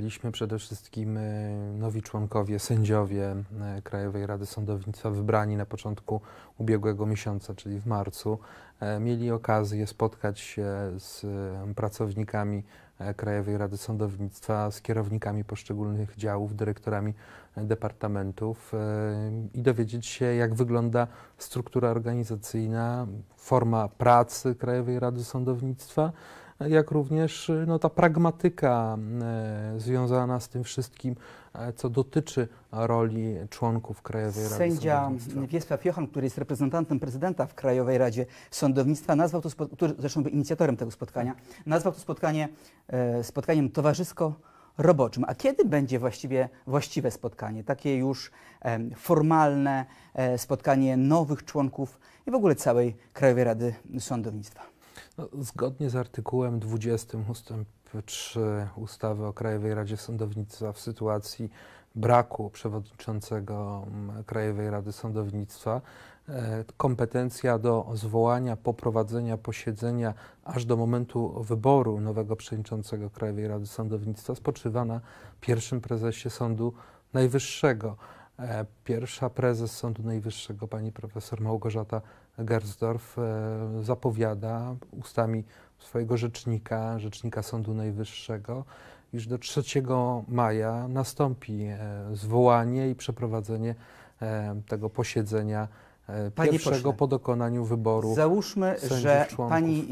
Byliśmy przede wszystkim e, nowi członkowie, sędziowie e, Krajowej Rady Sądownictwa wybrani na początku ubiegłego miesiąca, czyli w marcu. E, mieli okazję spotkać się z pracownikami Krajowej Rady Sądownictwa, z kierownikami poszczególnych działów, dyrektorami departamentów i dowiedzieć się, jak wygląda struktura organizacyjna, forma pracy Krajowej Rady Sądownictwa jak również y, no, ta pragmatyka y, związana z tym wszystkim, y, co dotyczy roli członków Krajowej Rady Sędzia Sądownictwa. Wiesław Johan, który jest reprezentantem prezydenta w Krajowej Radzie Sądownictwa, nazwał to, który zresztą był inicjatorem tego spotkania, nazwał to spotkanie e, spotkaniem towarzysko roboczym. A kiedy będzie właściwie właściwe spotkanie, takie już formalne e, spotkanie nowych członków i w ogóle całej Krajowej Rady Sądownictwa? No, zgodnie z artykułem 20 ustęp 3 ustawy o Krajowej Radzie Sądownictwa w sytuacji braku przewodniczącego mm, Krajowej Rady Sądownictwa, e, kompetencja do zwołania, poprowadzenia posiedzenia aż do momentu wyboru nowego przewodniczącego Krajowej Rady Sądownictwa spoczywa na pierwszym prezesie Sądu Najwyższego. E, pierwsza prezes Sądu Najwyższego, pani profesor Małgorzata Gersdorf, e, zapowiada ustami swojego rzecznika, rzecznika Sądu Najwyższego, iż do 3 maja nastąpi e, zwołanie i przeprowadzenie tego posiedzenia pierwszego pośle, po dokonaniu wyboru. Załóżmy, że członków. pani